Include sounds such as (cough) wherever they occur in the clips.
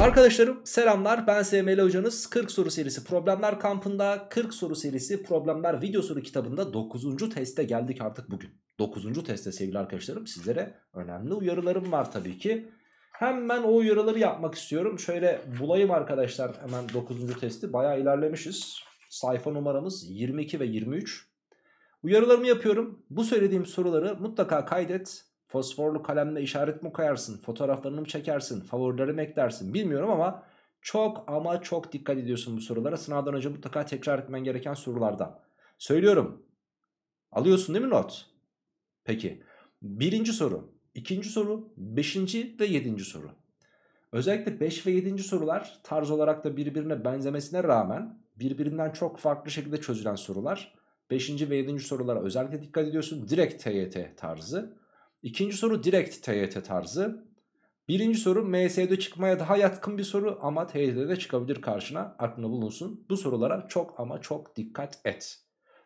Arkadaşlarım selamlar ben SML hocanız 40 soru serisi problemler kampında 40 soru serisi problemler video soru kitabında 9. teste geldik artık bugün 9. teste sevgili arkadaşlarım sizlere önemli uyarılarım var tabii ki Hemen o uyarıları yapmak istiyorum şöyle bulayım arkadaşlar hemen 9. testi baya ilerlemişiz Sayfa numaramız 22 ve 23 Uyarılarımı yapıyorum bu söylediğim soruları mutlaka kaydet Fosforlu kalemle işaret mi koyarsın? Fotoğraflarını mı çekersin? Favorileri mi eklersin? Bilmiyorum ama çok ama çok dikkat ediyorsun bu sorulara. Sınavdan önce mutlaka tekrar etmen gereken sorulardan. Söylüyorum. Alıyorsun değil mi not? Peki. Birinci soru, ikinci soru, beşinci ve yedinci soru. Özellikle 5 ve 7. sorular tarz olarak da birbirine benzemesine rağmen birbirinden çok farklı şekilde çözülen sorular. 5. ve 7. sorulara özellikle dikkat ediyorsun. Direkt TYT tarzı. İkinci soru direkt TYT tarzı. Birinci soru MS'de çıkmaya daha yatkın bir soru ama TYT'de çıkabilir karşına aklına bulunsun. Bu sorulara çok ama çok dikkat et.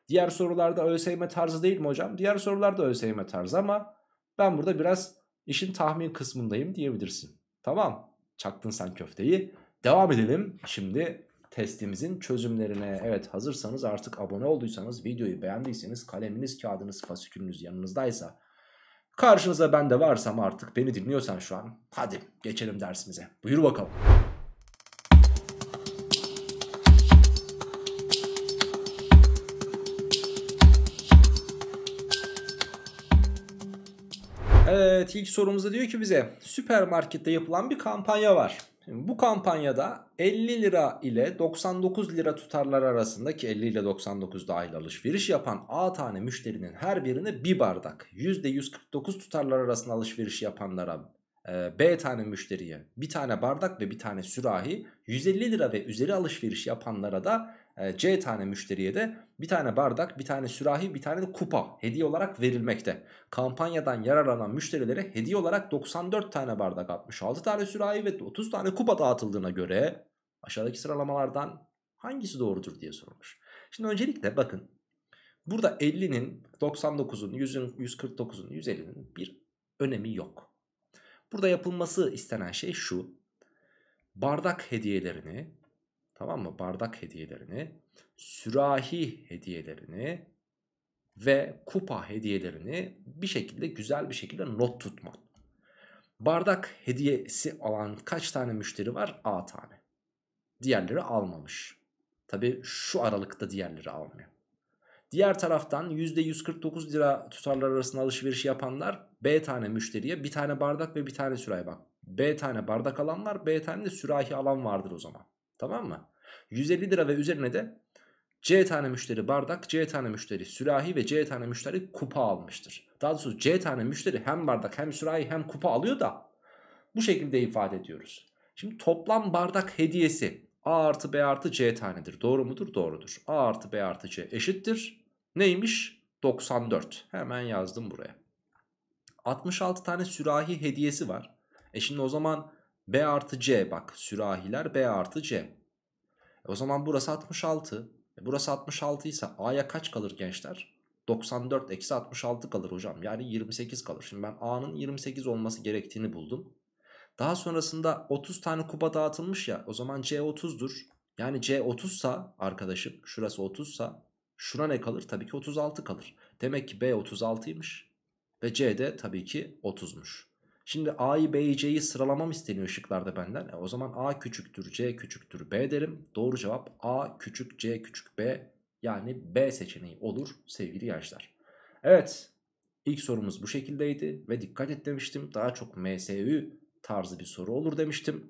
Diğer sorularda ÖSYM tarzı değil mi hocam? Diğer sorularda ÖSYM tarzı ama ben burada biraz işin tahmin kısmındayım diyebilirsin. Tamam çaktın sen köfteyi. Devam edelim şimdi testimizin çözümlerine. Evet hazırsanız artık abone olduysanız videoyu beğendiyseniz kaleminiz kağıdınız fasikülünüz yanınızdaysa Karşınıza ben de varsam artık beni dinliyorsan şu an hadi geçelim dersimize. Buyur bakalım. Evet ilk sorumuzda diyor ki bize süpermarkette yapılan bir kampanya var. Bu kampanyada 50 lira ile 99 lira tutarlar arasındaki 50 ile 99 dahil alışveriş yapan A tane müşterinin her birine bir bardak %149 tutarlar arasında alışveriş yapanlara e, B tane müşteriye bir tane bardak ve bir tane sürahi 150 lira ve üzeri alışveriş yapanlara da ee, C tane müşteriye de bir tane bardak, bir tane sürahi, bir tane de kupa hediye olarak verilmekte. Kampanyadan yararlanan müşterilere hediye olarak 94 tane bardak, 66 tane sürahi ve 30 tane kupa dağıtıldığına göre aşağıdaki sıralamalardan hangisi doğrudur diye sorulmuş. Şimdi öncelikle bakın burada 50'nin, 99'un, 100'ün, 149'un, 150'nin bir önemi yok. Burada yapılması istenen şey şu. Bardak hediyelerini Tamam mı? Bardak hediyelerini, sürahi hediyelerini ve kupa hediyelerini bir şekilde güzel bir şekilde not tutman. Bardak hediyesi alan kaç tane müşteri var? A tane. Diğerleri almamış. Tabi şu aralıkta diğerleri almıyor. Diğer taraftan %149 lira tutarlar arasında alışveriş yapanlar B tane müşteriye bir tane bardak ve bir tane sürahi bak. B tane bardak alanlar B tane de sürahi alan vardır o zaman. Tamam mı? 150 lira ve üzerine de C tane müşteri bardak, C tane müşteri sürahi ve C tane müşteri kupa almıştır. Daha doğrusu C tane müşteri hem bardak hem sürahi hem kupa alıyor da bu şekilde ifade ediyoruz. Şimdi toplam bardak hediyesi A artı B artı C tanedir. Doğru mudur? Doğrudur. A artı B artı C eşittir. Neymiş? 94. Hemen yazdım buraya. 66 tane sürahi hediyesi var. E şimdi o zaman B artı C bak sürahiler B artı C. O zaman burası 66. E burası 66 ise A'ya kaç kalır gençler? 94 eksi 66 kalır hocam. Yani 28 kalır. Şimdi ben A'nın 28 olması gerektiğini buldum. Daha sonrasında 30 tane kupa dağıtılmış ya. O zaman C 30'dur. Yani C 30 sa arkadaşım şurası 30 sa şuna ne kalır? Tabii ki 36 kalır. Demek ki B 36'ymış ve C de tabii ki 30'muş. Şimdi A'yı B'yi C'yi sıralamam isteniyor şıklarda benden. E, o zaman A küçüktür C küçüktür B derim. Doğru cevap A küçük C küçük B yani B seçeneği olur sevgili gençler. Evet ilk sorumuz bu şekildeydi ve dikkat et demiştim. Daha çok MSÜ tarzı bir soru olur demiştim.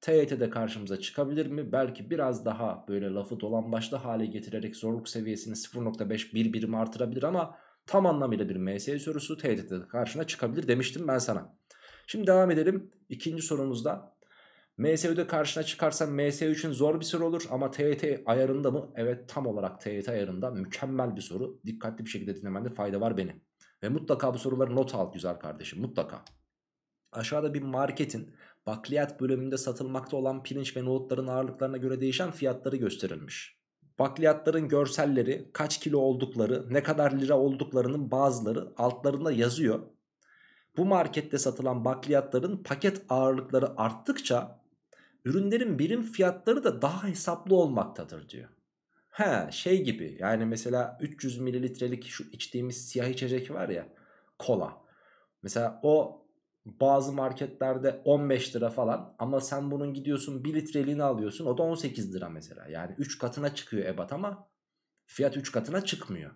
TYT'de karşımıza çıkabilir mi? Belki biraz daha böyle lafı dolan dolambaçlı hale getirerek zorluk seviyesini 0.5 bir birim artırabilir ama tam anlamıyla bir MS sorusu TYT'de karşına çıkabilir demiştim ben sana. Şimdi devam edelim ikinci sorumuzda. MSU'da karşına çıkarsa MSU için zor bir soru olur ama TYT ayarında mı? Evet tam olarak TYT ayarında mükemmel bir soru. Dikkatli bir şekilde dinlemende fayda var benim. Ve mutlaka bu soruları not al güzel kardeşim mutlaka. Aşağıda bir marketin bakliyat bölümünde satılmakta olan pirinç ve nohutların ağırlıklarına göre değişen fiyatları gösterilmiş. Bakliyatların görselleri, kaç kilo oldukları, ne kadar lira olduklarının bazıları altlarında yazıyor. Bu markette satılan bakliyatların paket ağırlıkları arttıkça ürünlerin birim fiyatları da daha hesaplı olmaktadır diyor. He şey gibi yani mesela 300 mililitrelik şu içtiğimiz siyah içecek var ya kola. Mesela o bazı marketlerde 15 lira falan ama sen bunun gidiyorsun 1 litreliğini alıyorsun o da 18 lira mesela. Yani 3 katına çıkıyor ebat ama fiyat 3 katına çıkmıyor.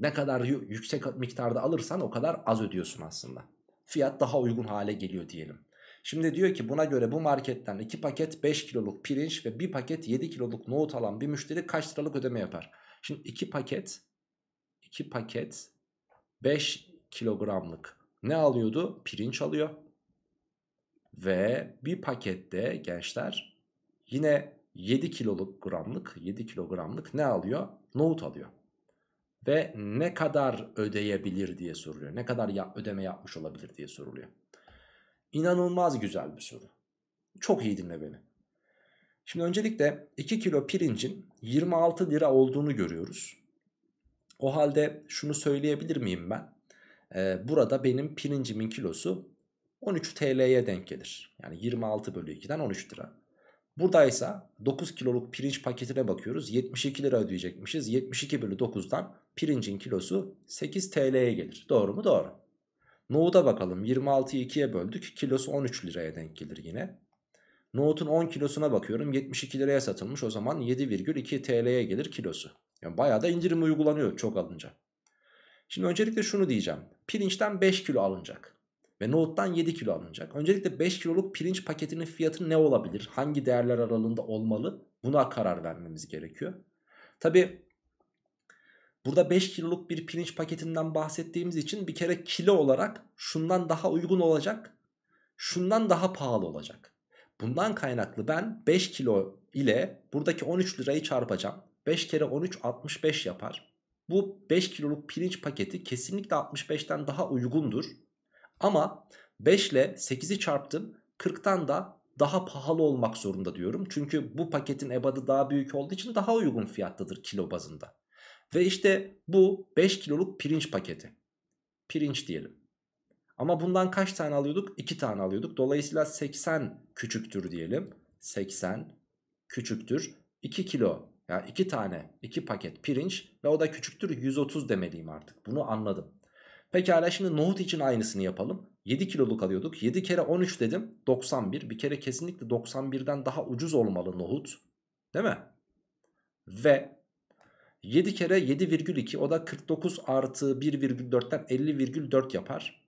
Ne kadar yüksek miktarda alırsan o kadar az ödüyorsun aslında fiyat daha uygun hale geliyor diyelim. Şimdi diyor ki buna göre bu marketten 2 paket 5 kiloluk pirinç ve 1 paket 7 kiloluk nohut alan bir müşteri kaç liralık ödeme yapar? Şimdi 2 paket 2 paket 5 kilogramlık ne alıyordu? Pirinç alıyor. Ve bir pakette gençler yine 7 kiloluk gramlık 7 kilogramlık ne alıyor? Nohut alıyor ve ne kadar ödeyebilir diye soruluyor. Ne kadar yap, ödeme yapmış olabilir diye soruluyor. İnanılmaz güzel bir soru. Çok iyi dinle beni. Şimdi öncelikle 2 kilo pirincin 26 lira olduğunu görüyoruz. O halde şunu söyleyebilir miyim ben? Ee, burada benim pirincimin kilosu 13 TL'ye denk gelir. Yani 26 bölü 2'den 13 lira. Buradaysa 9 kiloluk pirinç paketine bakıyoruz. 72 lira ödeyecekmişiz. 72 bölü 9'dan pirincin kilosu 8 TL'ye gelir. Doğru mu? Doğru. Nohuda bakalım 26'yı 2'ye böldük. Kilosu 13 liraya denk gelir yine. Nohutun 10 kilosuna bakıyorum 72 liraya satılmış o zaman 7,2 TL'ye gelir kilosu. Yani bayağı da indirim uygulanıyor çok alınca. Şimdi öncelikle şunu diyeceğim. Pirinçten 5 kilo alınacak ve nohuttan 7 kilo alınacak. Öncelikle 5 kiloluk pirinç paketinin fiyatı ne olabilir? Hangi değerler aralığında olmalı? Buna karar vermemiz gerekiyor. Tabi Burada 5 kiloluk bir pirinç paketinden bahsettiğimiz için bir kere kilo olarak şundan daha uygun olacak. Şundan daha pahalı olacak. Bundan kaynaklı ben 5 kilo ile buradaki 13 lirayı çarpacağım. 5 kere 13 65 yapar. Bu 5 kiloluk pirinç paketi kesinlikle 65'ten daha uygundur. Ama 5 ile 8'i çarptım. 40'tan da daha pahalı olmak zorunda diyorum. Çünkü bu paketin ebadı daha büyük olduğu için daha uygun fiyattadır kilo bazında. Ve işte bu 5 kiloluk pirinç paketi. Pirinç diyelim. Ama bundan kaç tane alıyorduk? 2 tane alıyorduk. Dolayısıyla 80 küçüktür diyelim. 80 küçüktür. 2 kilo yani 2 tane 2 paket pirinç ve o da küçüktür 130 demeliyim artık. Bunu anladım. Pekala şimdi nohut için aynısını yapalım. 7 kiloluk alıyorduk. 7 kere 13 dedim. 91. Bir kere kesinlikle 91'den daha ucuz olmalı nohut. Değil mi? Ve 7 kere 7,2 o da 49 artı 1,4'ten 50,4 yapar.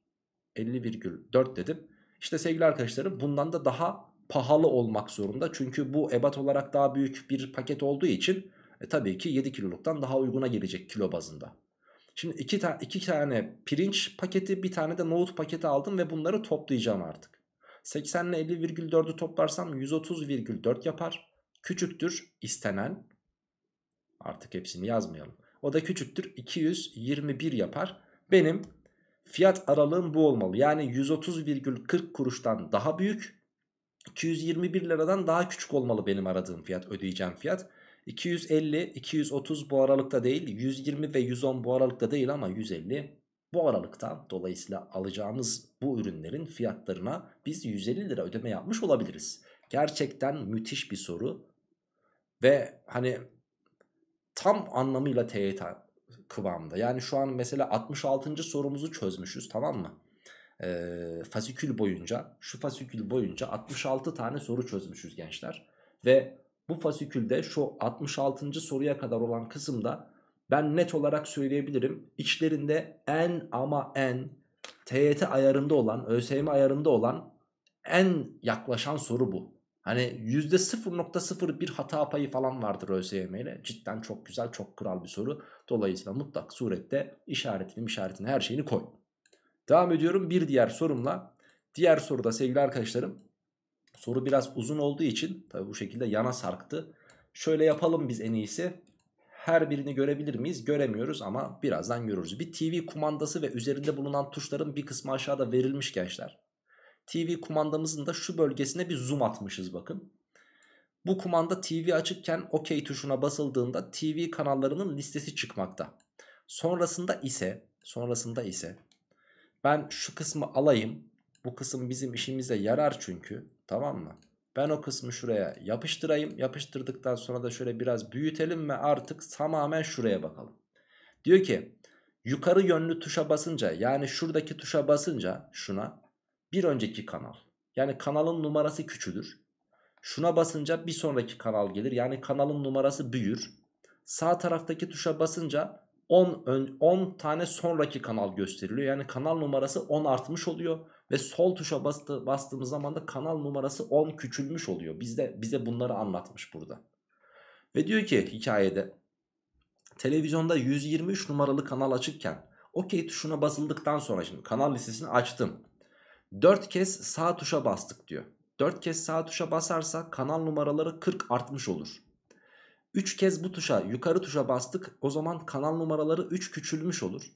50,4 dedim. İşte sevgili arkadaşlarım bundan da daha pahalı olmak zorunda. Çünkü bu ebat olarak daha büyük bir paket olduğu için e, tabii ki 7 kiloluktan daha uyguna gelecek kilo bazında. Şimdi iki, ta tane pirinç paketi bir tane de nohut paketi aldım ve bunları toplayacağım artık. 80 ile 50,4'ü toplarsam 130,4 yapar. Küçüktür istenen Artık hepsini yazmayalım. O da küçüktür 221 yapar. Benim fiyat aralığım bu olmalı. Yani 130,40 kuruştan daha büyük 221 liradan daha küçük olmalı benim aradığım fiyat ödeyeceğim fiyat. 250, 230 bu aralıkta değil 120 ve 110 bu aralıkta değil ama 150 bu aralıkta dolayısıyla alacağımız bu ürünlerin fiyatlarına biz 150 lira ödeme yapmış olabiliriz. Gerçekten müthiş bir soru ve hani tam anlamıyla teğet kıvamında. Yani şu an mesela 66. sorumuzu çözmüşüz tamam mı? Ee, fasikül boyunca şu fasikül boyunca 66 tane soru çözmüşüz gençler. Ve bu fasikülde şu 66. soruya kadar olan kısımda ben net olarak söyleyebilirim. İçlerinde en ama en TYT ayarında olan, ÖSYM ayarında olan en yaklaşan soru bu. Hani %0.01 hata payı falan vardır ÖSYM ile. Cidden çok güzel, çok kral bir soru. Dolayısıyla mutlak surette işaretini, işaretini her şeyini koy. Devam ediyorum bir diğer sorumla. Diğer soruda sevgili arkadaşlarım soru biraz uzun olduğu için tabi bu şekilde yana sarktı. Şöyle yapalım biz en iyisi. Her birini görebilir miyiz? Göremiyoruz ama birazdan görürüz. Bir TV kumandası ve üzerinde bulunan tuşların bir kısmı aşağıda verilmiş gençler. TV kumandamızın da şu bölgesine bir zoom atmışız bakın. Bu kumanda TV açıkken OK tuşuna basıldığında TV kanallarının listesi çıkmakta. Sonrasında ise sonrasında ise ben şu kısmı alayım. Bu kısım bizim işimize yarar çünkü. Tamam mı? Ben o kısmı şuraya yapıştırayım. Yapıştırdıktan sonra da şöyle biraz büyütelim ve artık tamamen şuraya bakalım. Diyor ki yukarı yönlü tuşa basınca yani şuradaki tuşa basınca şuna bir önceki kanal. Yani kanalın numarası küçülür. Şuna basınca bir sonraki kanal gelir. Yani kanalın numarası büyür. Sağ taraftaki tuşa basınca 10, 10 tane sonraki kanal gösteriliyor. Yani kanal numarası 10 artmış oluyor. Ve sol tuşa bastı, bastığımız zaman da kanal numarası 10 küçülmüş oluyor. Bizde, bize bunları anlatmış burada. Ve diyor ki hikayede televizyonda 123 numaralı kanal açıkken okey tuşuna basıldıktan sonra şimdi kanal listesini açtım. 4 kez sağ tuşa bastık diyor. 4 kez sağ tuşa basarsa kanal numaraları 40 artmış olur. 3 kez bu tuşa yukarı tuşa bastık o zaman kanal numaraları 3 küçülmüş olur.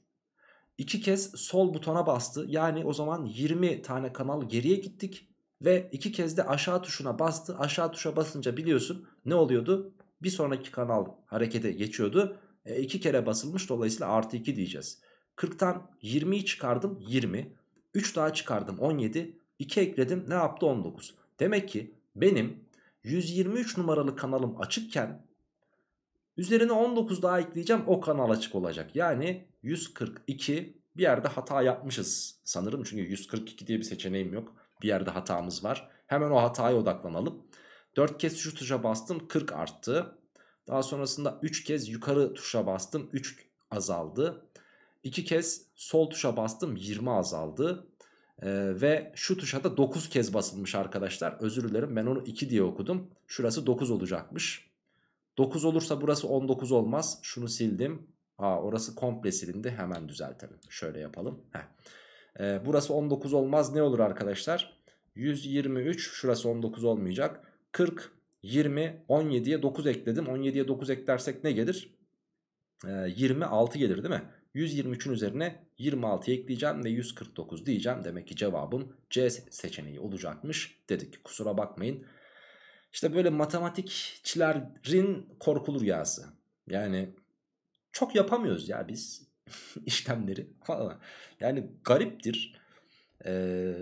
2 kez sol butona bastı yani o zaman 20 tane kanal geriye gittik. Ve 2 kez de aşağı tuşuna bastı aşağı tuşa basınca biliyorsun ne oluyordu? Bir sonraki kanal harekete geçiyordu. 2 e, kere basılmış dolayısıyla artı 2 diyeceğiz. 40'tan 20'yi çıkardım 20. 3 daha çıkardım 17. 2 ekledim ne yaptı 19. Demek ki benim 123 numaralı kanalım açıkken üzerine 19 daha ekleyeceğim o kanal açık olacak. Yani 142 bir yerde hata yapmışız sanırım. Çünkü 142 diye bir seçeneğim yok. Bir yerde hatamız var. Hemen o hataya odaklanalım. 4 kez şu tuşa bastım 40 arttı. Daha sonrasında 3 kez yukarı tuşa bastım 3 azaldı. 2 kez sol tuşa bastım 20 azaldı. Ee, ve şu tuşa da 9 kez basılmış arkadaşlar. Özür dilerim ben onu 2 diye okudum. Şurası 9 olacakmış. 9 olursa burası 19 olmaz. Şunu sildim. Aa, orası komple silindi. Hemen düzeltelim. Şöyle yapalım. Heh. Ee, burası 19 olmaz. Ne olur arkadaşlar? 123. Şurası 19 olmayacak. 40, 20, 17'ye 9 ekledim. 17'ye 9 eklersek ne gelir? Ee, 26 gelir değil mi? 123'ün üzerine 26 ekleyeceğim ve 149 diyeceğim. Demek ki cevabım C seçeneği olacakmış dedik. Kusura bakmayın. İşte böyle matematikçilerin korkulur rüyası. Yani çok yapamıyoruz ya biz (laughs) işlemleri. falan yani gariptir. Ee,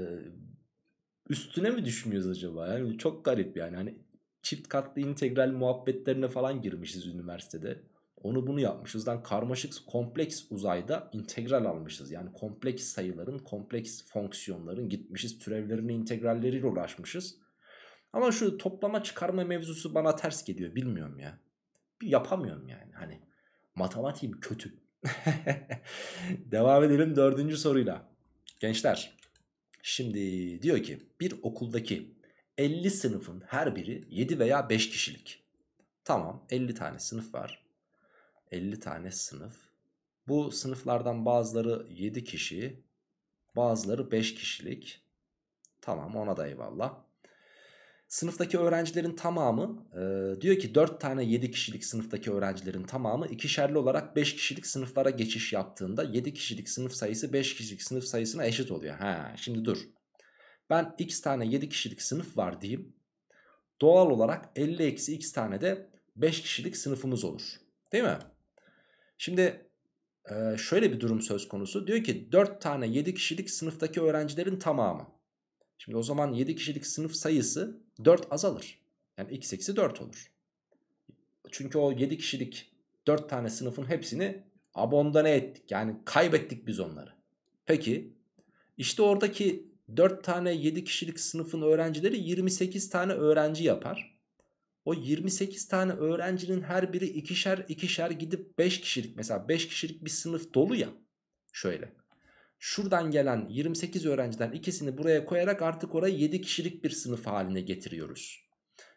üstüne mi düşmüyoruz acaba? Yani çok garip yani. Hani çift katlı integral muhabbetlerine falan girmişiz üniversitede. Onu bunu yapmışız. yani karmaşık kompleks uzayda integral almışız. Yani kompleks sayıların, kompleks fonksiyonların gitmişiz. Türevlerini integralleriyle uğraşmışız. Ama şu toplama çıkarma mevzusu bana ters geliyor. Bilmiyorum ya. Yapamıyorum yani. Hani matematiğim kötü. (laughs) Devam edelim dördüncü soruyla. Gençler şimdi diyor ki bir okuldaki 50 sınıfın her biri 7 veya 5 kişilik. Tamam 50 tane sınıf var. 50 tane sınıf. Bu sınıflardan bazıları 7 kişi, bazıları 5 kişilik. Tamam ona da eyvallah. Sınıftaki öğrencilerin tamamı e, diyor ki 4 tane 7 kişilik sınıftaki öğrencilerin tamamı ikişerli olarak 5 kişilik sınıflara geçiş yaptığında 7 kişilik sınıf sayısı 5 kişilik sınıf sayısına eşit oluyor. Ha şimdi dur. Ben x tane 7 kişilik sınıf var diyeyim. Doğal olarak 50 eksi x tane de 5 kişilik sınıfımız olur. Değil mi? Şimdi şöyle bir durum söz konusu. Diyor ki 4 tane 7 kişilik sınıftaki öğrencilerin tamamı. Şimdi o zaman 7 kişilik sınıf sayısı 4 azalır. Yani x eksi 4 olur. Çünkü o 7 kişilik 4 tane sınıfın hepsini abondane ettik. Yani kaybettik biz onları. Peki işte oradaki 4 tane 7 kişilik sınıfın öğrencileri 28 tane öğrenci yapar. O 28 tane öğrencinin her biri ikişer ikişer gidip 5 kişilik mesela 5 kişilik bir sınıf dolu ya. Şöyle. Şuradan gelen 28 öğrenciden ikisini buraya koyarak artık oraya 7 kişilik bir sınıf haline getiriyoruz.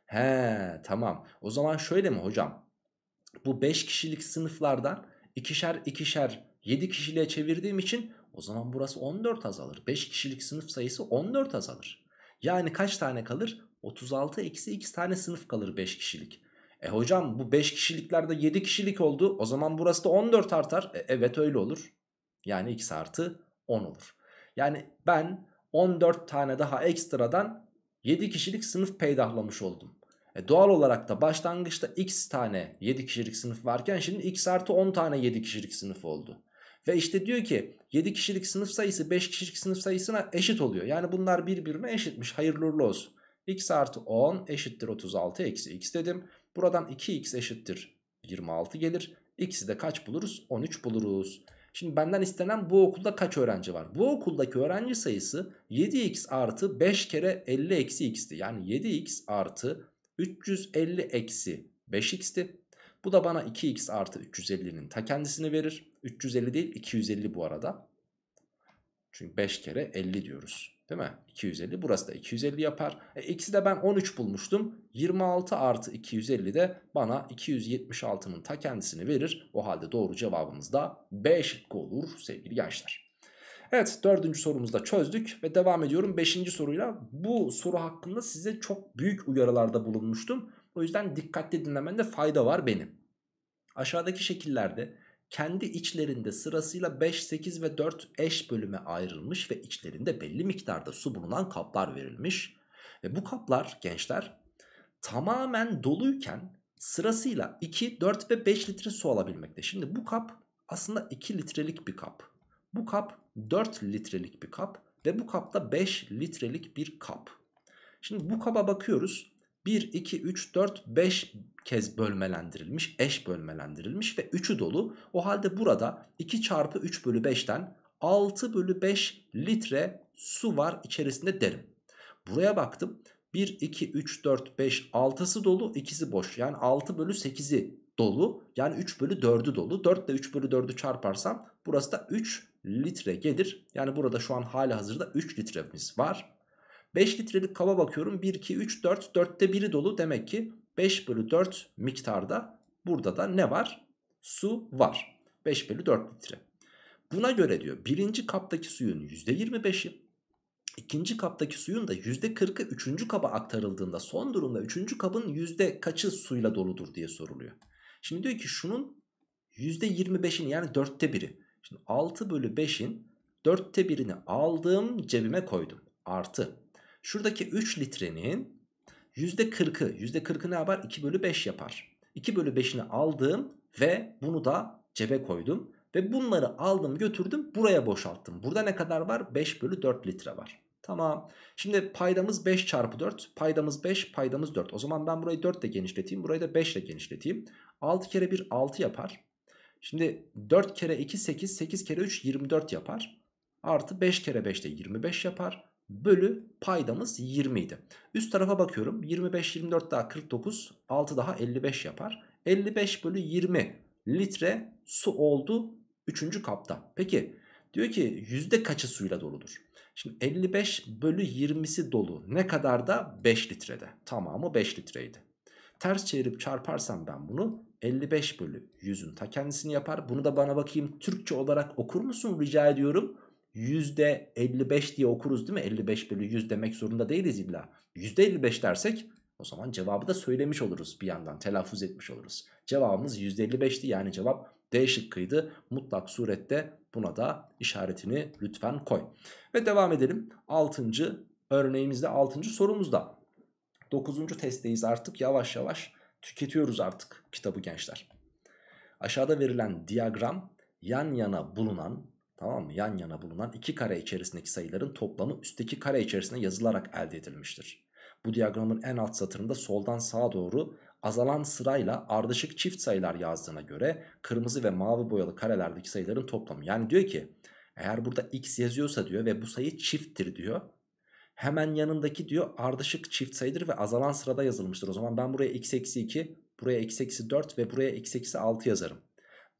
He tamam. O zaman şöyle mi hocam? Bu 5 kişilik sınıflardan ikişer ikişer 7 kişiliğe çevirdiğim için o zaman burası 14 azalır. 5 kişilik sınıf sayısı 14 azalır. Yani kaç tane kalır? 36 eksi x tane sınıf kalır 5 kişilik. E hocam bu 5 kişiliklerde 7 kişilik oldu. O zaman burası da 14 artar. E, evet öyle olur. Yani x artı 10 olur. Yani ben 14 tane daha ekstradan 7 kişilik sınıf peydahlamış oldum. E doğal olarak da başlangıçta x tane 7 kişilik sınıf varken şimdi x artı 10 tane 7 kişilik sınıf oldu. Ve işte diyor ki 7 kişilik sınıf sayısı 5 kişilik sınıf sayısına eşit oluyor. Yani bunlar birbirine eşitmiş hayırlı uğurlu olsun x artı 10 eşittir 36 eksi x dedim. Buradan 2x eşittir 26 gelir. X'i de kaç buluruz? 13 buluruz. Şimdi benden istenen bu okulda kaç öğrenci var? Bu okuldaki öğrenci sayısı 7x artı 5 kere 50 eksi x'ti. Yani 7x artı 350 eksi 5x'ti. Bu da bana 2x artı 350'nin ta kendisini verir. 350 değil 250 bu arada. Çünkü 5 kere 50 diyoruz. Değil mi? 250 burası da 250 yapar. E, x'i de ben 13 bulmuştum. 26 artı 250 de bana 276'nın ta kendisini verir. O halde doğru cevabımız da B şıkkı olur sevgili gençler. Evet dördüncü sorumuzda çözdük ve devam ediyorum beşinci soruyla. Bu soru hakkında size çok büyük uyarılarda bulunmuştum. O yüzden dikkatli dinlemende fayda var benim. Aşağıdaki şekillerde kendi içlerinde sırasıyla 5, 8 ve 4 eş bölüme ayrılmış ve içlerinde belli miktarda su bulunan kaplar verilmiş. Ve bu kaplar gençler tamamen doluyken sırasıyla 2, 4 ve 5 litre su alabilmekte. Şimdi bu kap aslında 2 litrelik bir kap. Bu kap 4 litrelik bir kap ve bu kapta 5 litrelik bir kap. Şimdi bu kaba bakıyoruz. 1, 2, 3, 4, 5 kez bölmelendirilmiş, eş bölmelendirilmiş ve 3'ü dolu. O halde burada 2 çarpı 3 bölü 5'ten 6 bölü 5 litre su var içerisinde derim. Buraya baktım. 1, 2, 3, 4, 5, 6'sı dolu, ikisi boş. Yani 6 bölü 8'i dolu. Yani 3 bölü 4'ü dolu. 4 ile 3 bölü 4'ü çarparsam burası da 3 litre gelir. Yani burada şu an hali hazırda 3 litremiz var. 5 litrelik kaba bakıyorum 1, 2, 3, 4, 4'te 1'i dolu demek ki 5 bölü 4 miktarda burada da ne var? Su var. 5 bölü 4 litre. Buna göre diyor birinci kaptaki suyun %25'i ikinci kaptaki suyun da %40'ı üçüncü kaba aktarıldığında son durumda üçüncü kabın yüzde kaçı suyla doludur diye soruluyor. Şimdi diyor ki şunun %25'ini yani 4'te biri. Şimdi 6 bölü 5'in 4'te birini aldım cebime koydum. Artı Şuradaki 3 litrenin %40'ı, %40'ı ne yapar? 2 bölü 5 yapar. 2 bölü 5'ini aldım ve bunu da cebe koydum. Ve bunları aldım götürdüm buraya boşalttım. Burada ne kadar var? 5 bölü 4 litre var. Tamam. Şimdi paydamız 5 çarpı 4. Paydamız 5, paydamız 4. O zaman ben burayı 4 ile genişleteyim. Burayı da 5 ile genişleteyim. 6 kere 1 6 yapar. Şimdi 4 kere 2 8, 8 kere 3 24 yapar. Artı 5 kere 5 de 25 yapar bölü paydamız 20 idi. Üst tarafa bakıyorum 25 24 daha 49 6 daha 55 yapar. 55 bölü 20 litre su oldu 3. kapta. Peki diyor ki yüzde kaçı suyla doludur? Şimdi 55 bölü 20'si dolu ne kadar da 5 litrede tamamı 5 litreydi. Ters çevirip çarparsam ben bunu 55 bölü 100'ün ta kendisini yapar. Bunu da bana bakayım Türkçe olarak okur musun rica ediyorum. %55 diye okuruz değil mi? 55 bölü 100 demek zorunda değiliz illa. %55 dersek o zaman cevabı da söylemiş oluruz bir yandan telaffuz etmiş oluruz. Cevabımız %55'ti yani cevap D şıkkıydı. Mutlak surette buna da işaretini lütfen koy. Ve devam edelim. 6. örneğimizde 6. sorumuzda. 9. testteyiz artık yavaş yavaş tüketiyoruz artık kitabı gençler. Aşağıda verilen diyagram yan yana bulunan Tamam mı? Yan yana bulunan iki kare içerisindeki sayıların toplamı üstteki kare içerisinde yazılarak elde edilmiştir. Bu diyagramın en alt satırında soldan sağa doğru azalan sırayla ardışık çift sayılar yazdığına göre kırmızı ve mavi boyalı karelerdeki sayıların toplamı. Yani diyor ki eğer burada x yazıyorsa diyor ve bu sayı çifttir diyor. Hemen yanındaki diyor ardışık çift sayıdır ve azalan sırada yazılmıştır. O zaman ben buraya x eksi 2, buraya x eksi 4 ve buraya x eksi 6 yazarım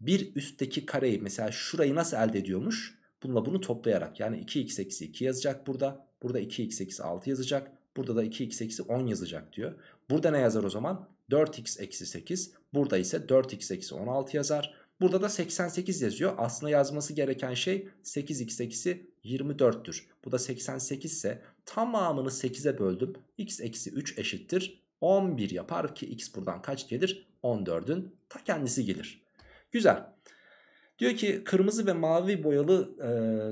bir üstteki kareyi mesela şurayı nasıl elde ediyormuş? Bununla bunu toplayarak yani 2x eksi 2 yazacak burada. Burada 2x eksi 6 yazacak. Burada da 2x eksi 10 yazacak diyor. Burada ne yazar o zaman? 4x eksi 8. Burada ise 4x eksi 16 yazar. Burada da 88 yazıyor. Aslında yazması gereken şey 8x eksi 24'tür. Bu da 88 ise tamamını 8'e böldüm. x eksi 3 eşittir. 11 yapar ki x buradan kaç gelir? 14'ün ta kendisi gelir. Güzel. Diyor ki kırmızı ve mavi boyalı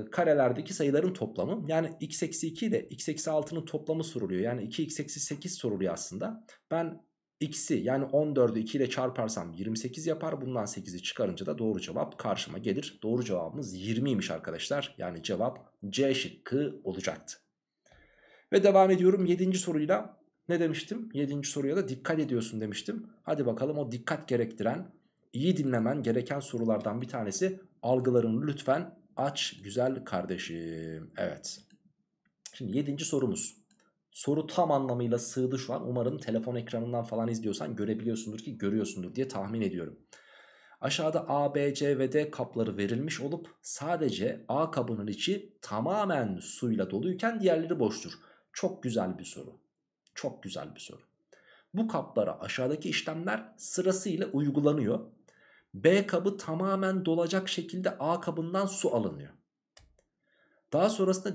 e, karelerdeki sayıların toplamı yani x eksi 2 ile x eksi 6'nın toplamı soruluyor. Yani 2x eksi 8 soruluyor aslında. Ben x'i yani 14'ü 2 ile çarparsam 28 yapar. Bundan 8'i çıkarınca da doğru cevap karşıma gelir. Doğru cevabımız 20'ymiş arkadaşlar. Yani cevap C şıkkı olacaktı. Ve devam ediyorum 7. soruyla. Ne demiştim? 7. soruya da dikkat ediyorsun demiştim. Hadi bakalım o dikkat gerektiren iyi dinlemen gereken sorulardan bir tanesi algılarını lütfen aç güzel kardeşim. Evet. Şimdi yedinci sorumuz. Soru tam anlamıyla sığdı şu an. Umarım telefon ekranından falan izliyorsan görebiliyorsundur ki görüyorsundur diye tahmin ediyorum. Aşağıda A, B, C ve D kapları verilmiş olup sadece A kabının içi tamamen suyla doluyken diğerleri boştur. Çok güzel bir soru. Çok güzel bir soru. Bu kaplara aşağıdaki işlemler sırasıyla uygulanıyor. B kabı tamamen dolacak şekilde A kabından su alınıyor. Daha sonrasında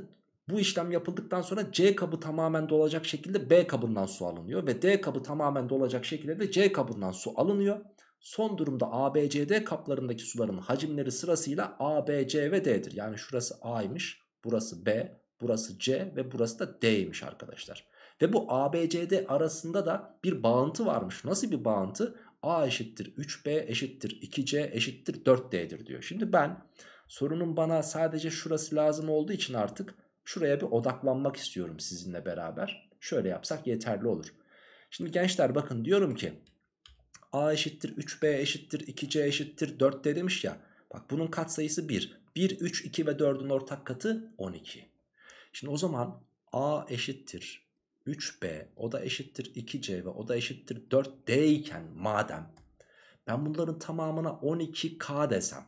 bu işlem yapıldıktan sonra C kabı tamamen dolacak şekilde B kabından su alınıyor. Ve D kabı tamamen dolacak şekilde de C kabından su alınıyor. Son durumda ABCD kaplarındaki suların hacimleri sırasıyla A, B, C ve D'dir. Yani şurası A'ymış, burası B, burası C ve burası da D'ymiş arkadaşlar. Ve bu ABCD arasında da bir bağıntı varmış. Nasıl bir bağıntı? A eşittir 3B eşittir 2C eşittir 4D'dir diyor. Şimdi ben sorunun bana sadece şurası lazım olduğu için artık şuraya bir odaklanmak istiyorum sizinle beraber. Şöyle yapsak yeterli olur. Şimdi gençler bakın diyorum ki A eşittir 3B eşittir 2C eşittir 4D demiş ya. Bak bunun katsayısı 1. 1, 3, 2 ve 4'ün ortak katı 12. Şimdi o zaman A eşittir 3b o da eşittir 2c ve o da eşittir 4d iken madem ben bunların tamamına 12k desem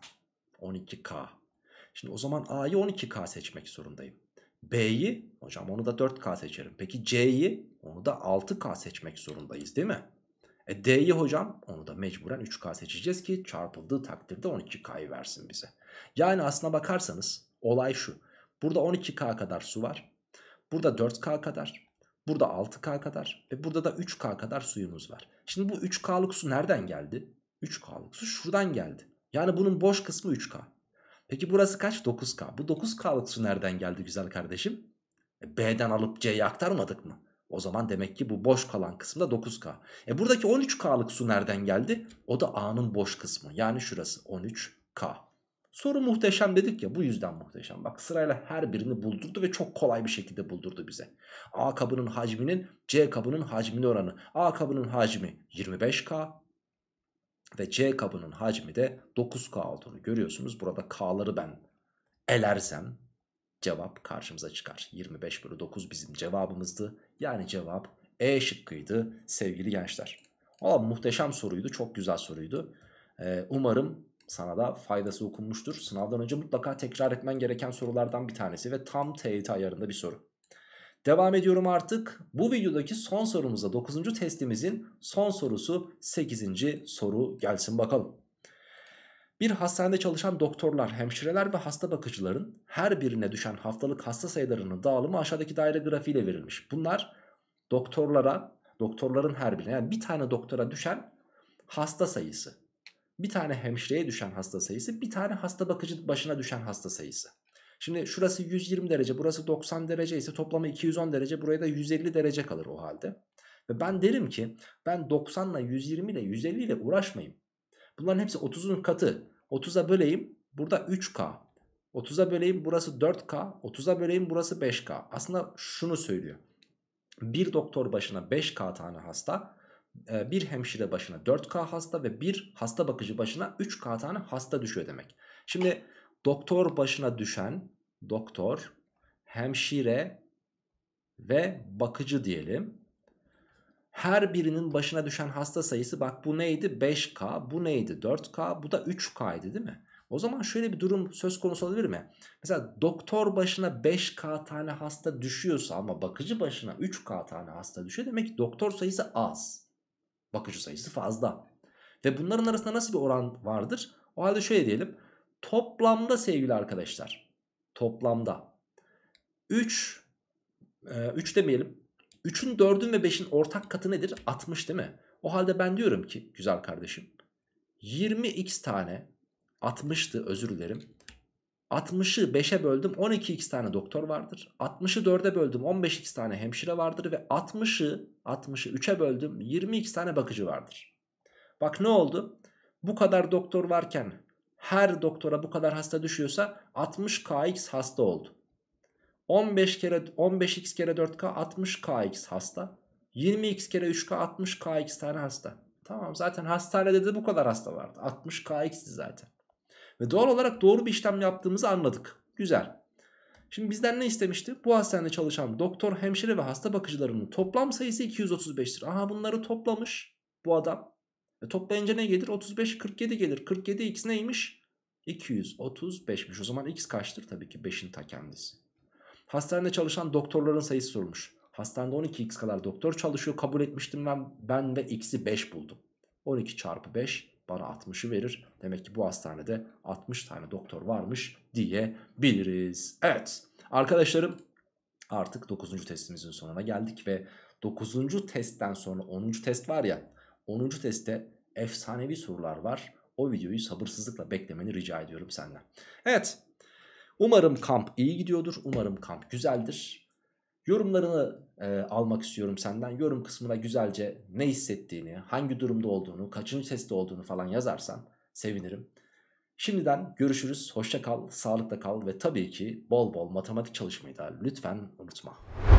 12k şimdi o zaman a'yı 12k seçmek zorundayım b'yi hocam onu da 4k seçerim peki c'yi onu da 6k seçmek zorundayız değil mi? E D'yi hocam onu da mecburen 3K seçeceğiz ki çarpıldığı takdirde 12K'yı versin bize. Yani aslına bakarsanız olay şu. Burada 12K kadar su var. Burada 4K kadar. Burada 6K kadar ve burada da 3K kadar suyumuz var. Şimdi bu 3K'lık su nereden geldi? 3K'lık su şuradan geldi. Yani bunun boş kısmı 3K. Peki burası kaç? 9K. Bu 9K'lık su nereden geldi güzel kardeşim? E, B'den alıp C'ye aktarmadık mı? O zaman demek ki bu boş kalan kısımda 9K. E buradaki 13K'lık su nereden geldi? O da A'nın boş kısmı. Yani şurası 13K. Soru muhteşem dedik ya bu yüzden muhteşem. Bak sırayla her birini buldurdu ve çok kolay bir şekilde buldurdu bize. A kabının hacminin C kabının hacmini oranı. A kabının hacmi 25K ve C kabının hacmi de 9K olduğunu görüyorsunuz. Burada K'ları ben elersem cevap karşımıza çıkar. 25 bölü 9 bizim cevabımızdı. Yani cevap E şıkkıydı sevgili gençler. Valla muhteşem soruydu. Çok güzel soruydu. Ee, umarım sana da faydası okunmuştur. Sınavdan önce mutlaka tekrar etmen gereken sorulardan bir tanesi ve tam TYT ayarında bir soru. Devam ediyorum artık. Bu videodaki son sorumuza 9. testimizin son sorusu 8. soru gelsin bakalım. Bir hastanede çalışan doktorlar, hemşireler ve hasta bakıcıların her birine düşen haftalık hasta sayılarının dağılımı aşağıdaki daire grafiğiyle verilmiş. Bunlar doktorlara, doktorların her birine yani bir tane doktora düşen hasta sayısı bir tane hemşireye düşen hasta sayısı bir tane hasta bakıcı başına düşen hasta sayısı. Şimdi şurası 120 derece burası 90 derece ise toplamı 210 derece buraya da 150 derece kalır o halde. Ve ben derim ki ben 90 ile 120 ile 150 ile uğraşmayayım. Bunların hepsi 30'un katı. 30'a böleyim burada 3K. 30'a böleyim burası 4K. 30'a böleyim burası 5K. Aslında şunu söylüyor. Bir doktor başına 5K tane hasta ee, bir hemşire başına 4K hasta ve bir hasta bakıcı başına 3K tane hasta düşüyor demek. Şimdi doktor başına düşen doktor, hemşire ve bakıcı diyelim. Her birinin başına düşen hasta sayısı bak bu neydi 5K, bu neydi 4K, bu da 3 idi değil mi? O zaman şöyle bir durum söz konusu olabilir mi? Mesela doktor başına 5K tane hasta düşüyorsa ama bakıcı başına 3K tane hasta düşüyor. Demek ki doktor sayısı az. Bakıcı sayısı fazla. Ve bunların arasında nasıl bir oran vardır? O halde şöyle diyelim. Toplamda sevgili arkadaşlar. Toplamda. 3 3 e, demeyelim. 3'ün 4'ün ve 5'in ortak katı nedir? 60 değil mi? O halde ben diyorum ki güzel kardeşim 20x tane 60'tı özür dilerim. 60'ı 5'e böldüm 12x tane doktor vardır. 60'ı 4'e böldüm 15x tane hemşire vardır. Ve 60'ı 60'ı 3'e böldüm 20x tane bakıcı vardır. Bak ne oldu? Bu kadar doktor varken her doktora bu kadar hasta düşüyorsa 60kx hasta oldu. 15 kere 15x kere 4k 60kx hasta. 20x kere 3k 60kx tane hasta. Tamam zaten hastanede de bu kadar hasta vardı. 60kx'di zaten. Ve doğal olarak doğru bir işlem yaptığımızı anladık. Güzel. Şimdi bizden ne istemişti? Bu hastanede çalışan doktor, hemşire ve hasta bakıcılarının toplam sayısı 235'tir. Aha bunları toplamış bu adam. E toplayınca ne gelir? 35, 47 gelir. 47 x neymiş? 235'miş. O zaman x kaçtır? Tabii ki 5'in ta kendisi. Hastanede çalışan doktorların sayısı sormuş. Hastanede 12x kadar doktor çalışıyor. Kabul etmiştim ben, ben de x'i 5 buldum. 12 çarpı 5 bana 60'ı verir. Demek ki bu hastanede 60 tane doktor varmış diyebiliriz. Evet arkadaşlarım artık 9. testimizin sonuna geldik ve 9. testten sonra 10. test var ya 10. testte efsanevi sorular var. O videoyu sabırsızlıkla beklemeni rica ediyorum senden. Evet umarım kamp iyi gidiyordur. Umarım kamp güzeldir. Yorumlarını e, almak istiyorum senden. Yorum kısmına güzelce ne hissettiğini, hangi durumda olduğunu, kaçıncı testte olduğunu falan yazarsan sevinirim. Şimdiden görüşürüz. Hoşça kal, sağlıkla kal ve tabii ki bol bol matematik çalışmayı da lütfen unutma.